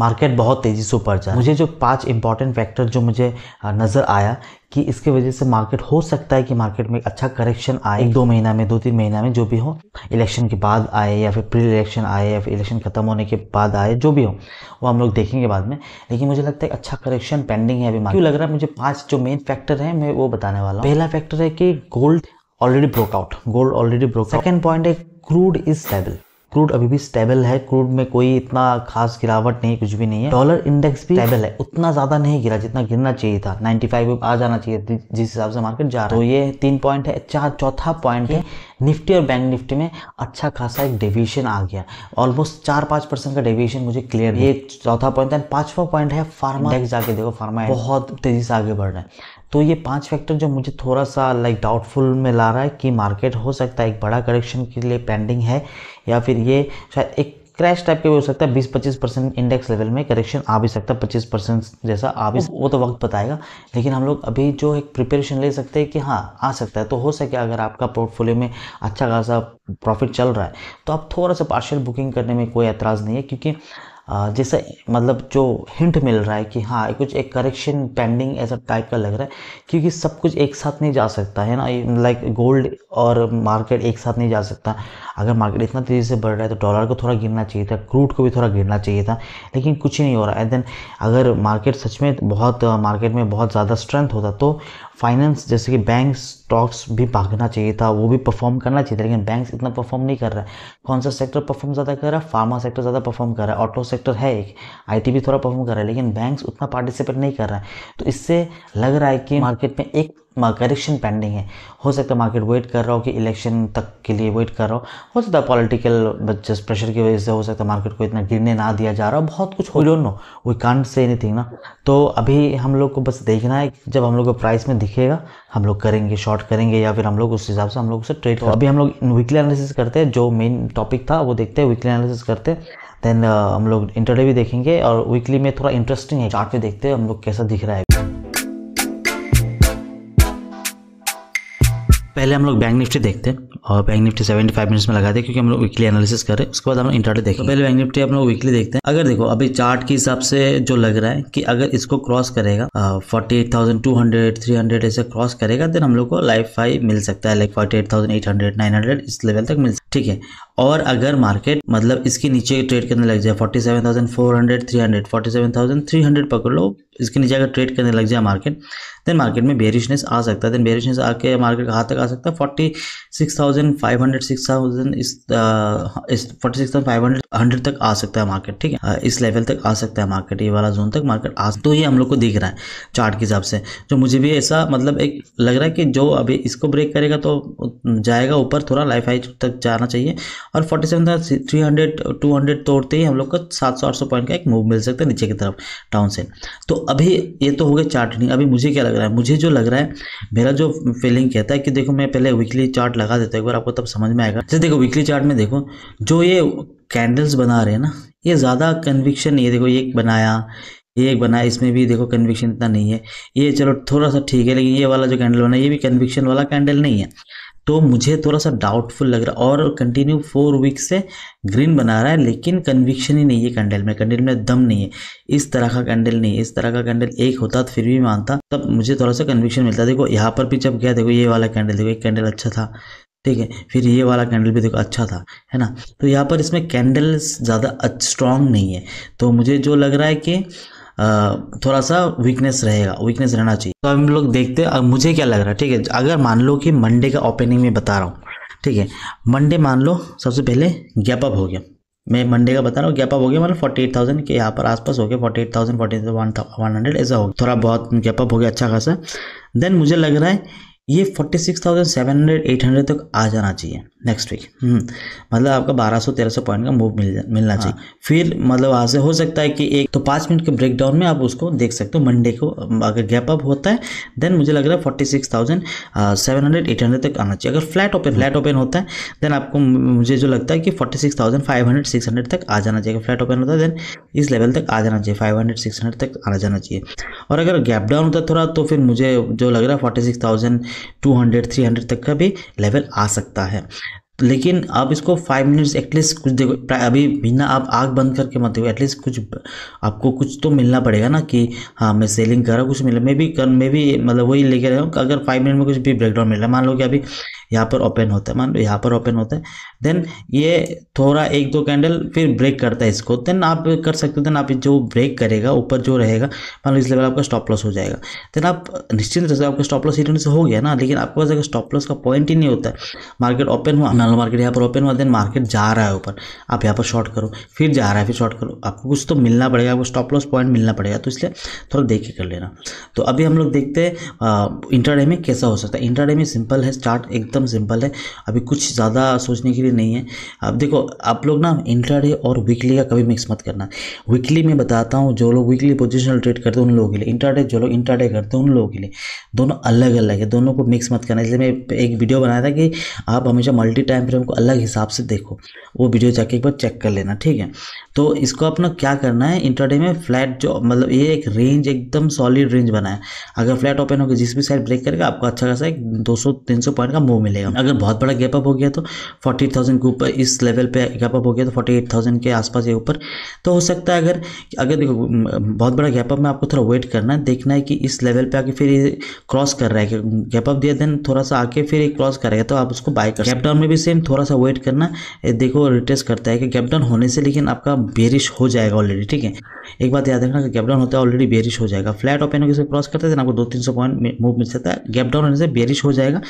Market बहुत तेज़ी से ऊपर जाए मुझे जो पांच इंपॉर्टेंट फैक्टर जो मुझे नज़र आया कि इसके वजह से मार्केट हो सकता है कि मार्केट में अच्छा करेक्शन आए एक दो महीना में दो तीन महीना में जो भी हो इलेक्शन के बाद आए या फिर प्री इलेक्शन आए या फिर इलेक्शन ख़त्म होने के बाद आए जो भी हो वो हम लोग देखेंगे बाद में लेकिन मुझे लगता है अच्छा करेक्शन पेंडिंग है अभी क्यों लग रहा है मुझे पाँच जो मेन फैक्टर है मैं वो बताने वाला हूँ पहला फैक्टर है कि gold already breakout gold already breakout second point है क्रूड इज स्टेबल क्रूड अभी भी स्टेबल है क्रूड में कोई इतना खास गिरावट नहीं कुछ भी नहीं है डॉलर इंडेक्स भी स्टेबल है उतना ज्यादा नहीं गिरा जितना गिरना चाहिए था 95 आ जाना चाहिए जिस हिसाब से मार्केट जा रहा है तो ये तीन पॉइंट है चार चौथा पॉइंट है निफ्टी और बैंक निफ्टी में अच्छा खासा एक डेविएशन आ गया ऑलमोस्ट चार पांच परसेंट का डेविएशन मुझे क्लियर ये चौथा पॉइंट है पांचवा पॉइंट है फार्मा जाके देखो फार्मा बहुत तेजी से आगे बढ़ रहा है तो ये पांच फैक्टर जो मुझे थोड़ा सा लाइक डाउटफुल में ला रहा है कि मार्केट हो सकता है एक बड़ा करेक्शन के लिए पेंडिंग है या फिर ये शायद एक क्रैश टाइप के भी हो सकता है 20-25 परसेंट इंडेक्स लेवल में करेक्शन आ भी सकता है 25 परसेंट जैसा आ भी वो तो वक्त बताएगा लेकिन हम लोग अभी जो एक प्रिपरेशन ले सकते हैं कि हाँ आ सकता है तो हो सके अगर आपका पोर्टफोलियो में अच्छा खासा प्रॉफिट चल रहा है तो आप थोड़ा सा पार्शियल बुकिंग करने में कोई एतराज़ नहीं है क्योंकि जैसे मतलब जो हिंट मिल रहा है कि हाँ कुछ एक करेक्शन पेंडिंग ऐसा टाइप का लग रहा है क्योंकि सब कुछ एक साथ नहीं जा सकता है ना लाइक गोल्ड और मार्केट एक साथ नहीं जा सकता अगर मार्केट इतना तेज़ी से बढ़ रहा है तो डॉलर को थोड़ा गिरना चाहिए था क्रूड को भी थोड़ा गिरना चाहिए था लेकिन कुछ ही नहीं हो रहा है देन अगर मार्केट सच में बहुत मार्केट में बहुत ज़्यादा स्ट्रेंथ होता तो फाइनेंस जैसे कि बैंक स्टॉक्स भी भागना चाहिए था वो भी परफॉर्म करना चाहिए था लेकिन बैंक इतना परफॉर्म नहीं कर रहा है कौन सा सेक्टर परफॉर्म ज़्यादा कर रहा है फार्मा सेक्टर ज़्यादा परफॉर्म कर रहा है ऑटो सेक्टर है एक आई भी थोड़ा परफॉर्म कर रहा है लेकिन बैंक्स उतना पार्टिसिपेट नहीं कर रहा है तो इससे लग रहा है कि मार्केट में एक करेक्शन पेंडिंग है हो सकता है मार्केट वेट कर रहा हो कि इलेक्शन तक के लिए वेट कर रहा हो हो सकता है पॉलिटिकल जस्ट प्रेशर की वजह से हो सकता है मार्केट को इतना गिरने ना दिया जा रहा हो बहुत कुछ हो don't know we can't say anything ना तो अभी हम लोग को बस देखना है जब हम लोग को प्राइस में दिखेगा हम लोग करेंगे शॉर्ट करेंगे या फिर हम लोग उस हिसाब से हम लोग उसे ट्रेड तो अभी हम लोग वीकली एनालिसिस करते हैं जो मेन टॉपिक था वो देखते हैं वीकली एनालिसिस करते हैं देन uh, हम लोग इंटरडे भी देखेंगे और वीकली में थोड़ा इंटरेस्टिंग है चार्ट देखते हैं हम लोग कैसा दिख रहा है पहले हम लोग बैंक निफ्टी देखते हैं और बैंक निफ्टी 75 मिनट्स में लगाते हैं क्योंकि हम लोग वीकली एनालिसिस कर रहे हैं उसके बाद हम लोग इंटरडे हैं तो पहले बैंक निफ्टी हम लोग वीकली देखते हैं अगर देखो अभी चार्ट के हिसाब से जो लग रहा है कि अगर इसको क्रॉस करेगा forty eight thousand two hundred three hundred ऐसे क्रॉस करेगा देन हम लोग को लाइफ फाइव मिल सकता है like forty eight thousand eight hundred nine hundred इस लेवल तक मिल ठीक है और अगर मार्केट मतलब इसके नीचे ट्रेड करने लग जाए forty seven thousand four hundred three hundred forty seven thousand three hundred पकड़ लो इसके नीचे अगर ट्रेड करने लग जाए मार्केट देन मार्केट में बेरिशनेस आ सकता है देन बेरिशनेस आके मार्केट कहाँ तक आ सकता है forty six thousand five hundred six thousand इस forty six thousand five hundred hundred तक आ सकता है मार्केट ठीक है इस लेवल तक आ सकता है मार्केट ये वाला जोन तक मार्केट आ तो ये हम लोग को दिख रहा है चार्ट के हिसाब से जो मुझे भी ऐसा मतलब एक लग रहा है कि जो अभी इसको ब्रेक करेगा तो जाएगा ऊपर थोड़ा लाइफ हाई तक जाना चाहिए और forty seven three hundred two hundred तोड़ते ही हम लोग को सात सौ आठ सौ पॉइंट का एक मूव मिल सकता है नीचे की तरफ डाउन से तो अभी ये तो हो गया चार्ट नहीं अभी मुझे क्या लग रहा है मुझे जो लग रहा है मेरा जो फीलिंग कहता है कि देखो मैं पहले वीकली चार्ट लगा देता हूँ एक बार आपको तब समझ में आएगा जैसे देखो वीकली चार्ट में देखो जो ये कैंडल्स बना रहे हैं ना ये ज़्यादा कन्विक्शन नहीं है देखो ये बनाया ये एक बनाया इसमें भी देखो कन्विक्शन इतना नहीं है ये चलो थोड़ा सा ठीक है लेकिन ये वाला जो कैंडल बना ये भी कन्विक्शन वाला कैंडल नहीं है तो मुझे थोड़ा सा डाउटफुल लग रहा है और कंटिन्यू फोर वीक्स से ग्रीन बना रहा है लेकिन कन्विक्शन ही नहीं है कैंडल में कैंडल में दम नहीं है इस तरह का कैंडल नहीं इस तरह का कैंडल एक होता तो फिर भी मानता तब मुझे थोड़ा सा कन्विक्शन मिलता देखो यहाँ पर भी जब गया देखो ये वाला कैंडल देखो एक कैंडल अच्छा था ठीक है फिर ये वाला कैंडल भी देखो अच्छा था है ना तो यहाँ पर इसमें कैंडल्स ज़्यादा स्ट्रांग नहीं है तो मुझे जो लग रहा है कि थोड़ा सा वीकनेस रहेगा वीकनेस रहना चाहिए तो हम लोग देखते हैं मुझे क्या लग रहा है ठीक है अगर मान लो कि मंडे का ओपनिंग में बता रहा हूँ ठीक है मंडे मान लो सबसे पहले गैप अप हो गया मैं मंडे का बता रहा हूँ गैप अप हो गया मतलब फोर्टी एट थाउजेंड के यहाँ पर आसपास हो गया forty eight thousand forty one one hundred ऐसा हो गया थोड़ा बहुत गैप अप हो गया अच्छा खासा देन मुझे लग रहा है ये forty six thousand seven hundred eight hundred तक आ जाना चाहिए नेक्स्ट हम्म। वीक मतलब आपका 1200 1300 पॉइंट का मूव मिल मिलना हाँ। चाहिए फिर मतलब वहाँ से हो सकता है कि एक तो पाँच मिनट के ब्रेकडाउन में आप उसको देख सकते हो मंडे को अगर गैप अप होता है देन मुझे लग रहा है forty six thousand seven hundred eight hundred तक आना चाहिए अगर फ्लैट ओपन फ्लैट ओपन होता है देन आपको मुझे जो लगता है कि forty six five hundred six hundred तक आ जाना चाहिए फ्लैट ओपन होता है देन इस लेवल तक आ जाना चाहिए फाइव हंड्रेड सिक्स हंड्रेड तक आना जाना चाहिए और अगर गैप डाउन होता है थोड़ा तो फिर मुझे जो लग रहा है forty six thousand two hundred three hundred तक का भी लेवल आ सकता है लेकिन आप इसको फाइव मिनट्स एटलीस्ट कुछ देखो अभी बिना आप आग बंद करके मत देखो एटलीस्ट कुछ आपको कुछ तो मिलना पड़ेगा ना कि हाँ मैं सेलिंग कर रहा हूँ कुछ मिला मैं भी कर मैं भी मतलब वही लेके रहा हूँ अगर फाइव मिनट में कुछ भी ब्रेकडाउन है मान लो कि अभी यहाँ पर ओपन होता है मान लो यहाँ पर ओपन होता है देन ये थोड़ा एक दो कैंडल फिर ब्रेक करता है इसको देन आप कर सकते हो देन आप जो ब्रेक करेगा ऊपर जो रहेगा मान लो इस लेवल आपका स्टॉप लॉस हो जाएगा देन आप निश्चित रह आपका स्टॉप लॉस इटन से हो गया ना लेकिन आपके पास अगर स्टॉप लॉस का पॉइंट ही नहीं होता है मार्केट ओपन हुआ मान लो मार्केट यहाँ पर ओपन हुआ देन मार्केट जा रहा है ऊपर आप यहाँ पर शॉर्ट करो फिर जा रहा है फिर शॉर्ट करो आपको कुछ तो मिलना पड़ेगा आपको स्टॉप लॉस पॉइंट मिलना पड़ेगा तो इसलिए थोड़ा देख के कर लेना तो अभी हम लोग देखते हैं इंटरडे में कैसा हो सकता है इंटरडे में सिंपल है स्टार्ट एकदम एकदम सिंपल है अभी कुछ ज़्यादा सोचने के लिए नहीं है अब देखो आप लोग ना इंट्राडे और वीकली का कभी मिक्स मत करना वीकली में बताता हूँ जो लोग वीकली पोजिशनल ट्रेड करते हैं उन लोगों के लिए इंट्राडे जो लोग इंट्राडे करते हैं उन लोगों के लिए दोनों अलग अलग है दोनों को मिक्स मत करना इसलिए मैं एक वीडियो बनाया था कि आप हमेशा मल्टी टाइम फ्रेम को अलग हिसाब से देखो वो वीडियो जाके एक बार चेक कर लेना ठीक है तो इसको अपना क्या करना है इंट्राडे में फ्लैट जो मतलब ये एक रेंज एकदम सॉलिड रेंज बनाया अगर फ्लैट ओपन होकर जिस भी साइड ब्रेक करेगा आपको अच्छा खासा एक तीन सौ पॉइंट का मूव मिलेगा अगर बहुत बड़ा गैप अप हो गया तो फोर्टी के ऊपर इस लेवल पे गैप अप हो गया तो फोर्टी के आसपास ये ऊपर तो हो सकता है अगर अगर देखो बहुत बड़ा गैप अप में आपको थोड़ा वेट करना है देखना है कि इस लेवल पे आके फिर क्रॉस कर रहा है गैप अप दिया देन थोड़ा सा आके फिर क्रॉस करेगा तो आप उसको बाय कर गैप डाउन में भी सेम थोड़ा सा वेट करना देखो रिटेस्ट करता है कि गैप डाउन होने से लेकिन आपका बेरिश हो जाएगा ऑलरेडी ठीक है एक बात याद रखना गैप डाउन होता है ऑलरेडी बेरिश हो जाएगा फ्लैट ओपन होकर क्रॉस करते हैं आपको दो तीन सौ पॉइंट मूव मिल सकता है गैप डाउन होने से बेरिश हो जाएगा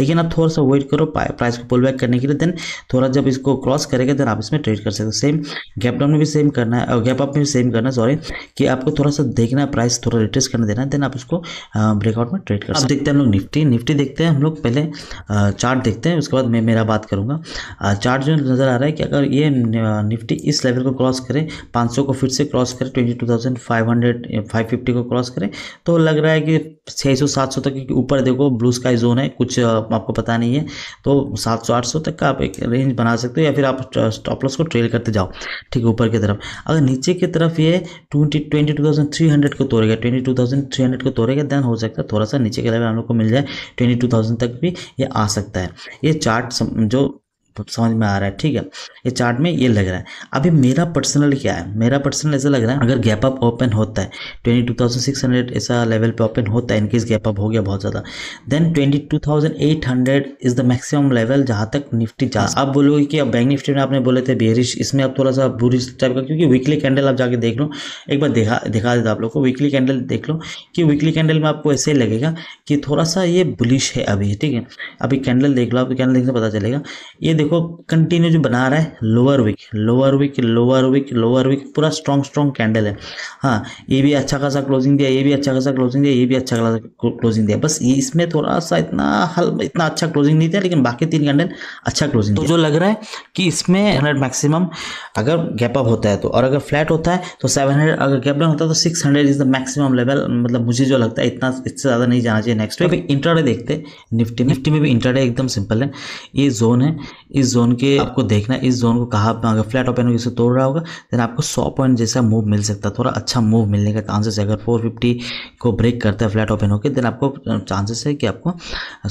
लेकिन आप थोड़ा थोड़ा सा वेट करो प्राइस को पुल बैक करने के लिए देन थोड़ा जब इसको क्रॉस करेगा देन आप इसमें ट्रेड कर सकते हो सेम गैप डाउन में भी सेम करना है गैप अप में भी सेम करना सॉरी कि आपको थोड़ा सा देखना है प्राइस थोड़ा रिट्रेस करना देना देन आप उसको ब्रेकआउट में ट्रेड कर सकते देखते हैं हम लोग निफ्टी निफ्टी देखते हैं हम लोग पहले चार्ट देखते हैं उसके बाद मैं मेरा बात करूँगा चार्ट जो नज़र आ रहा है कि अगर ये निफ्टी इस लेवल को क्रॉस करें पाँच को फिर से क्रॉस करें ट्वेंटी टू को क्रॉस करें तो लग रहा है कि 600 सौ तक ऊपर देखो ब्लू स्काई जोन है कुछ आपको पता पता नहीं है तो सात सौ आठ सौ तक का आप एक रेंज बना सकते हो या फिर आप स्टॉप लॉस को ट्रेल करते जाओ ठीक है ऊपर की तरफ अगर नीचे की तरफ ये twenty twenty two thousand three hundred को तोड़ेगा twenty two thousand three hundred को तोड़ेगा देन हो सकता है थोड़ा सा नीचे के लेवल हम लोग को मिल जाए ट्वेंटी टू थाउजेंड तक भी ये आ सकता है ये चार्ट जो समझ में आ रहा है ठीक है ये चार्ट में ये लग रहा है अभी मेरा पर्सनल क्या है मेरा पर्सनल ऐसा लग रहा है अगर गैप अप ओपन होता है twenty two thousand six hundred ऐसा लेवल पे ओपन होता है इनकेस गैप अप हो गया बहुत ज़्यादा then twenty two thousand eight hundred is the maximum level जहाँ तक निफ्टी जा आप बोलोगे कि अब बैंक निफ्टी में आपने बोले थे बेरिश इसमें आप थोड़ा सा बुरिश टाइप का क्योंकि वीकली कैंडल आप जाके देख लो एक बार दिखा दिखा देता आप लोग को वीकली कैंडल देख लो कि वीकली कैंडल में आपको ऐसे लगेगा कि थोड़ा सा ये बुलिश है अभी ठीक है अभी कैंडल देख लो आपको कैंडल देखने पता चलेगा ये देखो कंटिन्यू जो बना रहा है lower wick lower wick lower wick lower wick पूरा स्ट्रॉन्ग स्ट्रॉन्ग कैंडल है हाँ ये भी अच्छा खासा क्लोजिंग दिया ये भी अच्छा खासा क्लोजिंग दिया ये भी अच्छा खासा क्लोजिंग दिया बस ये इसमें थोड़ा सा इतना हल इतना अच्छा क्लोजिंग नहीं दिया लेकिन बाकी तीन कैंडल अच्छा क्लोजिंग तो जो लग रहा है कि इसमें हंड्रेड मैक्सिमम अगर गैप अप होता है तो और अगर फ्लैट होता है तो सेवन अगर गैप डाउन होता है तो six is the maximum level मतलब मुझे जो लगता है इतना इससे ज़्यादा नहीं जाना चाहिए नेक्स्ट वीक इंटरडे देखते निफ्टी निफ्टी में भी इंटरडे एकदम सिंपल है ये जोन है इस जोन के आपको देखना इस जोन को कहा अगर फ्लैट ओपन होगी इसे तोड़ रहा होगा देन आपको सौ पॉइंट जैसा मूव मिल सकता है थोड़ा अच्छा मूव मिलने का चांसेस है अगर फोर फिफ्टी को ब्रेक करता है फ्लैट ओपन होकर देन आपको चांसेस है कि आपको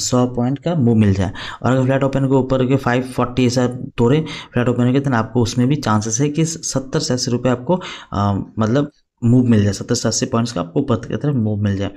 सौ पॉइंट का मूव मिल जाए और अगर फ्लैट ओपन के ऊपर के फाइव फोर्टी ऐसा तोड़े फ्लैट ओपन होकर देन आपको उसमें भी चांसेस है कि सत्तर से अस्सी रुपये आपको आ, मतलब मूव मिल जाए सत्तर से पॉइंट्स का आपको ऊपर की तरफ मूव मिल जाए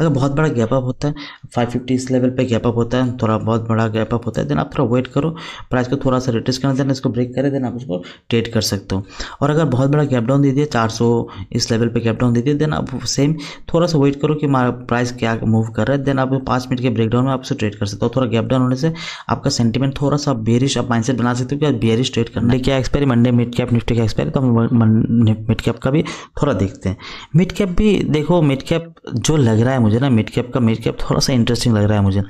अगर बहुत बड़ा गैप अप होता है फाइव फिफ्टी इस लेवल पे गैप अप होता है थोड़ा बहुत बड़ा गैप अप होता है देन आप थोड़ा वेट करो प्राइस को थोड़ा सा रिटेस्ट करना देना इसको ब्रेक करें देन आप उसको ट्रेड कर सकते हो और अगर बहुत बड़ा गैप डाउन दे दिया चार इस लेवल पर गैप डाउन दे दिया देन आप सेम थोड़ा सा वेट करो कि हमारा प्राइस क्या मूव कर रहा है देन आप पाँच मिनट के ब्रेकडाउन में आप उसे ट्रेड कर सकते हो थोड़ा गैप डाउन होने से आपका सेंटीमेंट थोड़ा सा बेरिश आप माइंडसेट बना सकते हो कि बेरिश ट्रेड करना क्या expiry Monday mid cap Nifty का एक्सपायरी तो मिड कैप का भी थोड़ा देख दिखते हैं मिड कैप भी देखो मिड कैप जो लग रहा है मुझे ना मिड कैप का मिड कैप थोड़ा सा इंटरेस्टिंग लग रहा है मुझे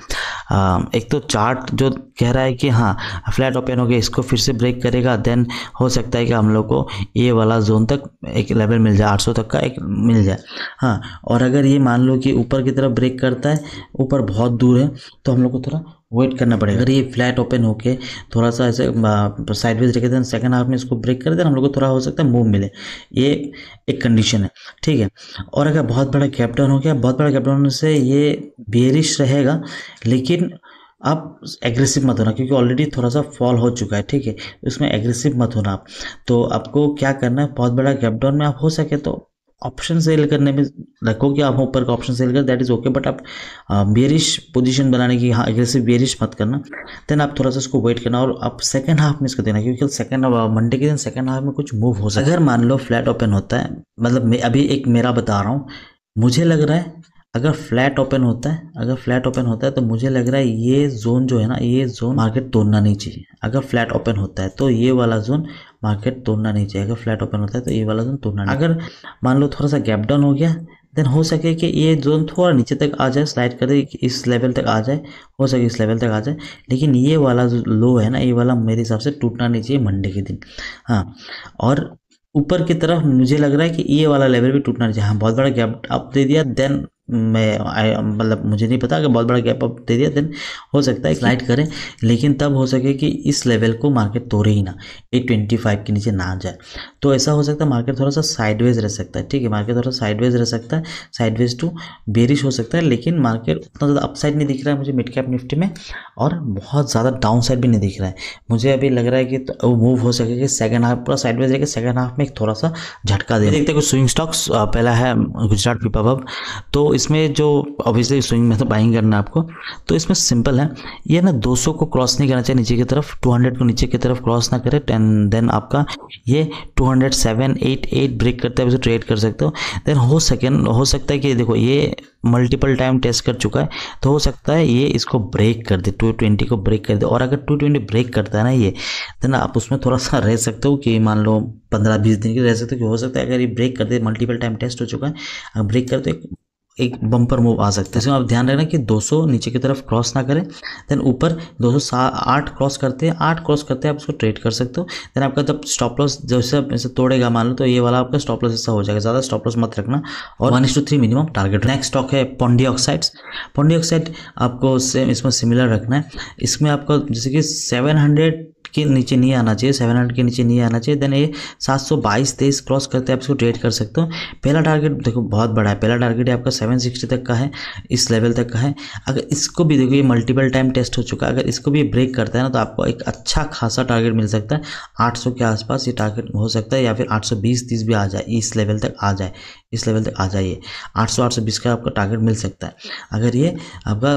आ, एक तो चार्ट जो कह रहा है कि हाँ फ्लैट ओपन हो गया इसको फिर से ब्रेक करेगा देन हो सकता है कि हम लोग को ये वाला जोन तक एक लेवल मिल जाए 800 तक का एक मिल जाए हाँ और अगर ये मान लो कि ऊपर की तरफ ब्रेक करता है ऊपर बहुत दूर है तो हम लोग को थोड़ा वेट करना पड़ेगा अगर ये फ्लैट ओपन होके थोड़ा सा ऐसे साइड वेज रखे देन सेकंड हाफ में इसको ब्रेक कर देना हम लोग को थोड़ा हो सकता है मूव मिले ये एक कंडीशन है ठीक है और अगर बहुत बड़ा कैप्टन हो गया बहुत बड़ा कैप्टन होने से ये बेरिश रहेगा लेकिन आप एग्रेसिव मत होना क्योंकि ऑलरेडी थोड़ा सा फॉल हो चुका है ठीक है उसमें एग्रेसिव मत होना आप तो आपको क्या करना है बहुत बड़ा गैपडाउन में आप हो सके तो ऑप्शन सेल करने में रखो कि आप ऊपर का ऑप्शन सेल कर दैट इज़ ओके बट आप बेरिश पोजीशन बनाने की हाँ एग्रेसिव बेरिश मत करना देन आप थोड़ा सा इसको वेट करना और आप सेकंड हाफ में इसको देना क्योंकि सेकंड मंडे के दिन सेकंड हाफ में कुछ मूव हो सकता है अगर मान लो फ्लैट ओपन होता है मतलब मैं अभी एक मेरा बता रहा हूँ मुझे लग रहा है अगर फ्लैट ओपन होता है अगर फ्लैट ओपन होता है तो मुझे लग रहा है ये जोन जो है ना ये जोन मार्केट तोड़ना नहीं चाहिए अगर फ्लैट ओपन होता है तो ये वाला जोन मार्केट तोड़ना नहीं चाहिए अगर फ्लैट ओपन होता है तो ये वाला जोन तोड़ना अगर मान लो थोड़ा सा गैप डाउन हो गया देन हो सके कि ये जोन थोड़ा नीचे तक आ जाए स्लाइड करे इस लेवल तक आ जाए हो सके इस लेवल तक आ जाए लेकिन ये वाला जो लो है ना ये वाला मेरे हिसाब से टूटना नहीं चाहिए मंडे के दिन हाँ और ऊपर की तरफ मुझे लग रहा है कि ये वाला लेवल भी टूटना चाहिए हाँ बहुत बड़ा गैप अप दे दिया देन मैं आई मतलब मुझे नहीं पता कि बहुत बड़ा गैप अप दे दिया देन हो सकता है स्लाइड करें लेकिन तब हो सके कि इस लेवल को मार्केट तोड़े ही ना एट ट्वेंटी फाइव के नीचे ना जाए तो ऐसा हो सकता है मार्केट थोड़ा सा साइडवेज रह सकता है ठीक है मार्केट थोड़ा साइडवेज रह सकता है साइडवेज टू बेरिश हो सकता है लेकिन मार्केट उतना ज़्यादा अपसाइड नहीं दिख रहा है मुझे मिड कैप निफ्टी में और बहुत ज़्यादा डाउन साइड भी नहीं दिख रहा है मुझे अभी लग रहा है कि तो वो मूव हो सके कि सेकेंड हाफ पूरा साइडवेज रह सेकेंड हाफ में एक थोड़ा सा झटका दे देखते कुछ स्विंग स्टॉक्स पहला है गुजरात पीपा तो इसमें जो ऑब्वियसली स्विंग में तो बाइंग करना है आपको तो इसमें सिंपल है ये ना 200 को क्रॉस नहीं करना चाहिए नीचे की तरफ 200 को नीचे की तरफ क्रॉस ना करे टेन देन आपका ये 207 88 ब्रेक करते हुए ट्रेड कर सकते हो देन हो सकेंड हो सकता है कि देखो ये मल्टीपल टाइम टेस्ट कर चुका है तो हो सकता है ये इसको ब्रेक कर दे 220 को ब्रेक कर दे और अगर 220 ब्रेक करता है ना ये देन आप उसमें थोड़ा सा रह सकते हो कि मान लो पंद्रह बीस दिन के रह सकते हो कि हो सकता है अगर ये ब्रेक कर दे मल्टीपल टाइम टेस्ट हो चुका है अगर ब्रेक कर दे एक बम्पर मूव आ सकता है इसमें आप ध्यान रखना कि 200 नीचे की तरफ क्रॉस ना करें देन ऊपर दो आठ क्रॉस करते हैं आठ क्रॉस करते हैं आप उसको ट्रेड कर सकते हो देन आपका जब स्टॉप लॉस जैसे जैसे तोड़ेगा मान लो तो ये वाला आपका स्टॉप लॉस ऐसा हो जाएगा ज़्यादा स्टॉप लॉस मत रखना और one two three minimum target next stock है पॉन्डी ऑक्साइड्स पॉन्डी ऑक्साइड आपको सेम इसमें सिमिलर रखना है इसमें आपको जैसे कि सेवन हंड्रेड के नीचे नहीं आना चाहिए सेवन हंड्रेड के नीचे नहीं आना चाहिए देन ये सात सौ बाईस तेईस क्रॉस करते आप इसको ट्रेड कर सकते हो पहला टारगेट देखो बहुत बड़ा है पहला टारगेट आपका सेवन सिक्सटी तक का है इस लेवल तक का है अगर इसको भी देखो ये मल्टीपल टाइम टेस्ट हो चुका है अगर इसको भी ब्रेक करता है ना तो आपको एक अच्छा खासा टारगेट मिल सकता है आठ के आसपास ये टारगेट हो सकता है या फिर आठ सौ भी आ जाए इस लेवल तक आ जाए इस लेवल तक आ जाइए आठ सौ का आपका टारगेट मिल सकता है अगर ये आपका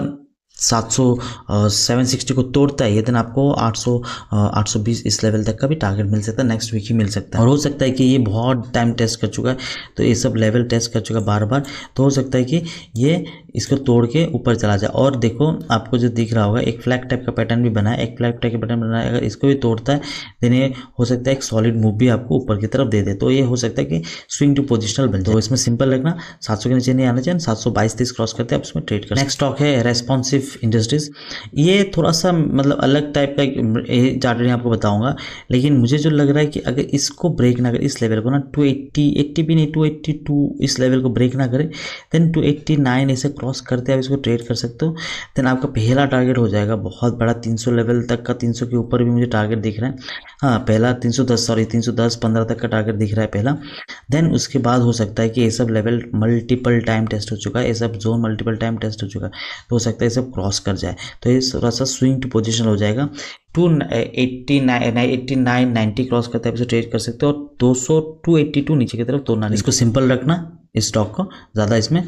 सात सौ सेवन सिक्सटी को तोड़ता है ये दिन आपको आठ सौ आठ सौ बीस इस लेवल तक का भी टारगेट मिल सकता है नेक्स्ट वीक ही मिल सकता है और हो सकता है कि ये बहुत टाइम टेस्ट कर चुका है तो ये सब लेवल टेस्ट कर चुका है बार बार तो हो सकता है कि ये इसको तोड़ के ऊपर चला जाए और देखो आपको जो दिख रहा होगा एक फ्लैग टाइप का पैटर्न भी बना है एक फ्लैग टाइप का पैटर्न बना है अगर इसको भी तोड़ता है देन ये हो सकता है एक सॉलिड मूव भी आपको ऊपर की तरफ दे दे तो ये हो सकता है कि स्विंग टू पोजिशनल बन जाए तो इसमें सिंपल रखना सात के नीचे नहीं आना चाहिए सात सौ बाईस क्रॉस करते हैं आप उसमें ट्रेड कर नेक्स्ट स्टॉक है रेस्पॉन्सिव इंडस्ट्रीज़ ये थोड़ा सा मतलब अलग टाइप का चार्टर आपको बताऊंगा लेकिन मुझे जो लग रहा है कि अगर इसको ब्रेक ना करे इस लेवल को ना टू एट्टी भी नहीं टू इस लेवल को ब्रेक ना करें देन टू एट्टी नाइन ऐसे क्रॉस करते आप इसको ट्रेड कर सकते हो देन आपका पहला टारगेट हो जाएगा बहुत बड़ा तीन सौ लेवल तक का तीन सौ के ऊपर भी मुझे टारगेट दिख रहा है हाँ पहला तीन सौ दस सॉरी तीन सौ दस पंद्रह तक का टारगेट दिख रहा है पहला देन उसके बाद हो सकता है कि ये sub level multiple time test हो चुका है ये सब जोन मल्टीपल टाइम टेस्ट हो चुका है तो हो सकता है ये सब क्रॉस कर जाए तो ये थोड़ा सा स्विंग टू पोजिशन हो जाएगा two eighty nine eighty nine cross करते हैं ट्रेड कर सकते हो और दो सौ टू एट्टी टू नीचे की तरफ तोड़ना इसको सिंपल रखना इस स्टॉक को ज़्यादा इसमें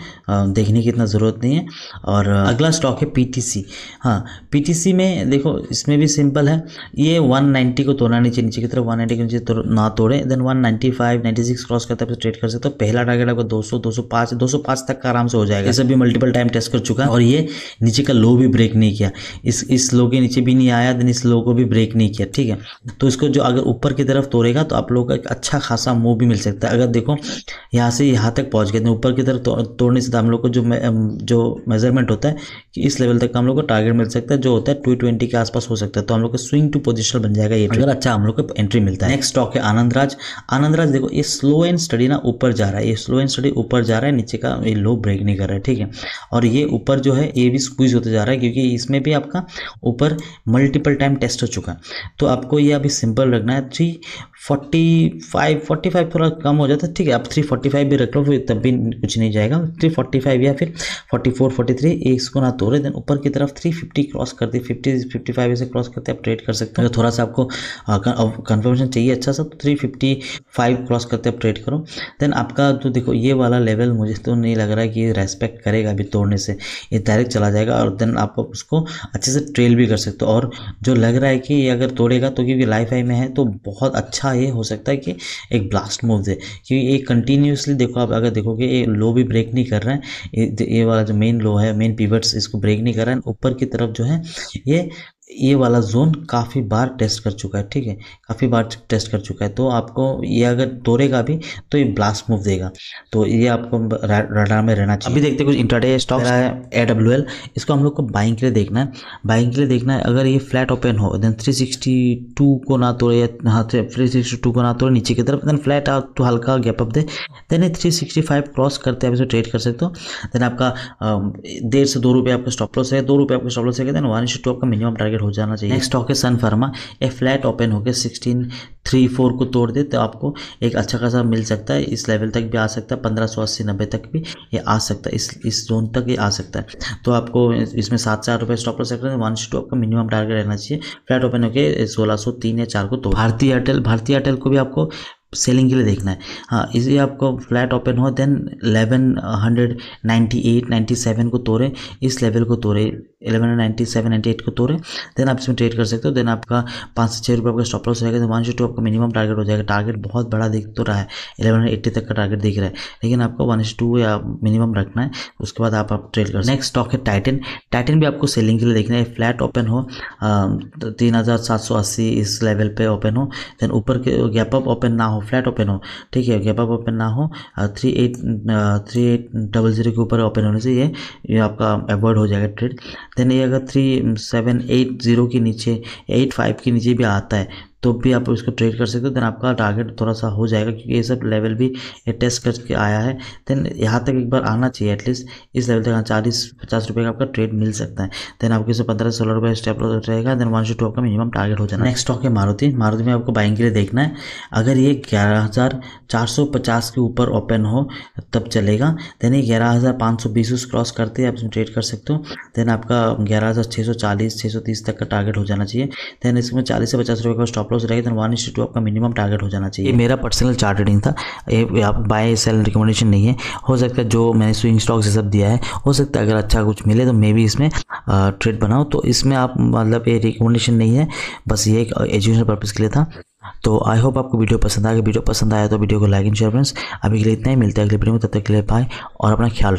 देखने की इतना ज़रूरत नहीं है और अगला स्टॉक है पीटीसी हाँ पीटीसी में देखो इसमें भी सिंपल है ये 190 को तोड़ना नीचे नीचे की तरफ 190 के नीचे ना तोड़े देन 195 96 क्रॉस करते हैं ट्रेड कर सकते हो तो पहला टारगेट पाँच 200 205 205 तक का आराम से हो जाएगा इसे भी मल्टीपल टाइम टेस्ट कर चुका और ये नीचे का लो भी ब्रेक नहीं किया इस इस लो के नीचे भी नहीं आया देन इस लो को भी ब्रेक नहीं किया ठीक है तो इसको जो अगर ऊपर की तरफ तोड़ेगा तो आप लोग का एक अच्छा खासा मूव भी मिल सकता है अगर देखो यहाँ से यहाँ तक पहुंच गए ऊपर की तरफ तो, तोड़ने से तो हम लोग को जो जो मेजरमेंट होता है कि इस लेवल तक हम लोग को टारगेट मिल सकता है जो होता है टू ट्वेंटी के आसपास हो सकता है तो हम लोग को स्विंग टू पोजिशन बन जाएगा ये अगर अच्छा हम लोग को एंट्री मिलता है नेक्स्ट स्टॉक है आनंद राज आनंद राज देखो ये स्लो एंड स्टडी ना ऊपर जा रहा है ये स्लो एंड स्टडी ऊपर जा रहा है नीचे का ये लो ब्रेक नहीं कर रहा है ठीक है और ये ऊपर जो है ये भी स्क्वीज होता जा रहा है क्योंकि इसमें भी आपका ऊपर मल्टीपल टाइम टेस्ट हो चुका है तो आपको ये अभी सिंपल रखना है जी फोर्टी फाइव फोर्टी फाइव थोड़ा कम हो जाता है ठीक है आप थ्री फोर्टी फाइव भी रख लो फिर तब भी कुछ नहीं जाएगा थ्री फोर्टी फाइव या फिर फोर्टी फोर फोर्टी थ्री इसको ना तोड़े देन ऊपर की तरफ थ्री फिफ्टी क्रॉस कर दी फिफ्टी फिफ्टी फाइव ऐसे क्रॉस करते आप ट्रेड कर सकते हो अगर थोड़ा सा आपको कन्फर्मेशन चाहिए अच्छा सा तो थ्री फिफ्टी फाइव क्रॉस करते आप ट्रेड करो देन आपका जो तो देखो ये वाला लेवल मुझे तो नहीं लग रहा है कि रेस्पेक्ट करेगा अभी तोड़ने से ये डायरेक्ट चला जाएगा और देन आप उसको अच्छे से ट्रेल भी कर सकते हो और जो लग रहा है कि ये अगर तोड़ेगा तो क्योंकि लाइफ आई में है तो बहुत अच्छा ऐसा ये हो सकता है कि एक ब्लास्ट मूव दे क्योंकि ये कंटिन्यूसली देखो आप अगर देखोगे ये लो भी ब्रेक नहीं कर रहा है ये वाला जो मेन लो है मेन पीवर्ट्स इसको ब्रेक नहीं कर रहा है ऊपर की तरफ जो है ये ये वाला जोन काफ़ी बार टेस्ट कर चुका है ठीक है काफ़ी बार टेस्ट कर चुका है तो आपको ये अगर तोड़ेगा भी तो ये ब्लास्ट मूव देगा तो ये आपको रडार में रहना चाहिए अभी देखते हैं कुछ इंटरडे स्टॉक है ए डब्ल्यू एल इसको हम लोग को बाइंग के लिए देखना है बाइंग के लिए देखना है अगर ये फ्लैट ओपन हो देन टू को ना तोड़े या हाँ थ्री को ना तोड़े नीचे की तरफ देन फ्लैट आप तो हल्का गैप अप दे देन ये फाइव क्रॉस करते आप इसे ट्रेड कर सकते हो देन आपका डेढ़ से दो रुपये आपका स्टॉप लॉस है दो रुपये आपका स्टॉप लॉस है देन वन टू आपका मिनिमम टारगेट हो जाना चाहिए नेक्स्ट स्टॉक है सन फार्मा ये फ्लैट ओपन होकर सिक्सटीन थ्री फोर को तोड़ दे तो आपको एक अच्छा खासा मिल सकता है इस लेवल तक भी आ सकता है पंद्रह सौ अस्सी नब्बे तक भी ये आ सकता है इस इस जोन तक ये आ सकता है तो आपको इसमें सात चार रुपये स्टॉप लॉस सकते हैं वन टू का मिनिमम टारगेट रहना चाहिए फ्लैट ओपन होकर सोलह सौ तीन या चार को तो भारतीय एयरटेल भारतीय एयरटेल को भी आपको सेलिंग के लिए देखना है हाँ इसलिए आपको फ्लैट ओपन हो then eleven hundred ninety eight ninety seven को तोड़े इस लेवल को तोड़े eleven ninety seven ninety eight को तोड़े देन आप इसमें ट्रेड कर सकते हो देन आपका पाँच से छः रुपये आपका स्टॉप लॉस रहेगा तो वन टू आपका मिनिमम टारगेट हो जाएगा टारगेट बहुत बड़ा दिख तो रहा है एलेवन एट्टी तक का टारगेट दिख रहा है लेकिन आपको वन टू या मिनिमम रखना है उसके बाद आप, आप ट्रेड कर नेक्स्ट स्टॉक है टाइटन टाइटन भी आपको सेलिंग के लिए देखना है फ्लैट ओपन हो तीन हज़ार सात सौ अस्सी इस लेवल पर ओपन हो देन ऊपर के गैप अप ओपन ना हो फ्लैट ओपन हो ठीक है गैप अप ओपन ना हो three eight three eight double zero के ऊपर ओपन होने से ये, ये आपका अवॉइड हो जाएगा ट्रेड देन ये अगर थ्री सेवन एट ज़ीरो के नीचे एट फाइव के नीचे भी आता है तो भी आप उसको ट्रेड कर सकते हो देन आपका टारगेट थोड़ा सा हो जाएगा क्योंकि ये सब लेवल भी टेस्ट करके आया है देन यहाँ तक एक बार आना चाहिए एटलीस्ट इस लेवल तक चालीस पचास रुपये का आपका ट्रेड मिल सकता है देन आपके इसे पंद्रह सोलह रुपये स्टेप रहेगा देन वन टू का मिनिमम टारगेट हो जाना नेक्स्ट स्टॉक है मारुति मारुति में आपको बाइंग के लिए देखना है अगर ये ग्यारह हज़ार चार सौ पचास के ऊपर ओपन हो तब चलेगा देन ये ग्यारह हज़ार पाँच सौ बीस क्रॉस करते आप इसमें ट्रेड कर सकते हो देन आपका ग्यारह हज़ार छः सौ चालीस छः सौ तीस तक का टारगेट हो जाना चाहिए देन इसमें चालीस से पचास रुपये का स्टॉप लॉस रहेगा देन वन इंस टू आपका मिनिमम टारगेट हो जाना चाहिए ये मेरा पर्सनल चार्ट रीडिंग था ये आप बाय सेल रिकमेंडेशन नहीं है हो सकता है जो मैंने स्विंग स्टॉक्स ये सब दिया है हो सकता है अगर अच्छा कुछ मिले तो मे भी इसमें ट्रेड बनाऊँ तो इसमें आप मतलब ये रिकमेंडेशन नहीं है बस ये एक एजुकेशन पर्पज़ के लिए था तो आई होप आपको वीडियो पसंद आया वीडियो पसंद आया तो वीडियो को लाइक एंड शेयर फ्रेंड्स अभी के लिए इतना ही मिलता है अगले वीडियो में तब तक के लिए बाय और अपना ख्याल